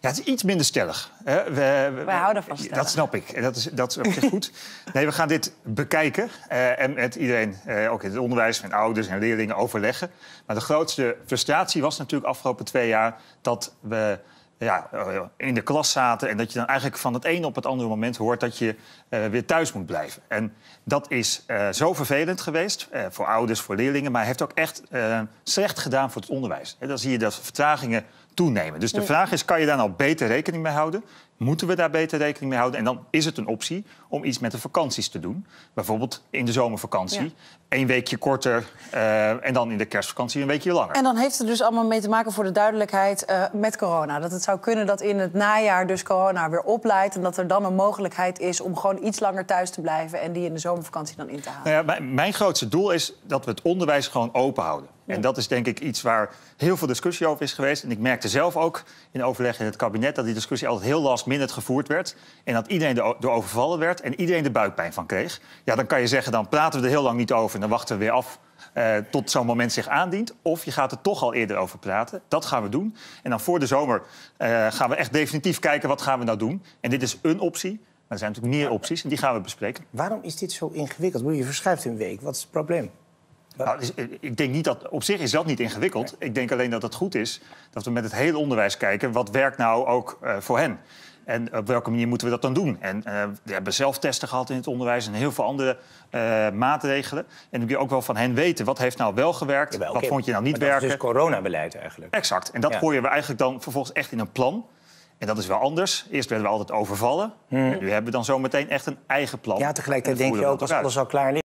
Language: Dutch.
Ja, het is iets minder stellig. We, we, Wij houden vast. Dat snap ik. Dat is, dat is goed. Nee, we gaan dit bekijken eh, en met iedereen, eh, ook in het onderwijs, met ouders en leerlingen overleggen. Maar de grootste frustratie was natuurlijk afgelopen twee jaar dat we ja, eh, in de klas zaten en dat je dan eigenlijk van het ene op het andere moment hoort dat je weer thuis moet blijven. En dat is zo vervelend geweest voor ouders, voor leerlingen, maar heeft ook echt slecht gedaan voor het onderwijs. dan zie je dat vertragingen toenemen. Dus de vraag is, kan je daar nou beter rekening mee houden? Moeten we daar beter rekening mee houden? En dan is het een optie om iets met de vakanties te doen. Bijvoorbeeld in de zomervakantie. Een weekje korter eh, en dan in de kerstvakantie een weekje langer. En dan heeft het dus allemaal mee te maken voor de duidelijkheid eh, met corona. Dat het zou kunnen dat in het najaar dus corona weer opleidt... en dat er dan een mogelijkheid is om gewoon iets langer thuis te blijven... en die in de zomervakantie dan in te halen. Nou ja, mijn grootste doel is dat we het onderwijs gewoon open houden. En dat is denk ik iets waar heel veel discussie over is geweest. En ik merkte zelf ook in overleg in het kabinet dat die discussie altijd heel last minute gevoerd werd. En dat iedereen er overvallen werd en iedereen de buikpijn van kreeg. Ja, dan kan je zeggen, dan praten we er heel lang niet over en dan wachten we weer af eh, tot zo'n moment zich aandient. Of je gaat er toch al eerder over praten. Dat gaan we doen. En dan voor de zomer eh, gaan we echt definitief kijken wat gaan we nou doen. En dit is een optie. Maar er zijn natuurlijk meer opties en die gaan we bespreken. Waarom is dit zo ingewikkeld? Je verschuift een week. Wat is het probleem? Nou, dus, eh, ik denk niet dat, op zich is dat niet ingewikkeld. Ik denk alleen dat het goed is dat we met het hele onderwijs kijken... wat werkt nou ook eh, voor hen? En op welke manier moeten we dat dan doen? En eh, we hebben zelftesten gehad in het onderwijs en heel veel andere maatregelen. En dan moet je ook wel van hen weten. Wat heeft nou wel gewerkt? wat vond je nou niet werken? Dat is dus coronabeleid eigenlijk. Exact. En dat ja. gooien we eigenlijk dan vervolgens echt in een plan. En dat is wel anders. Eerst werden we altijd overvallen. Hmm. nu hebben we dan zometeen echt een eigen plan. Ja, tegelijkertijd denk je ook als alles al klaar is.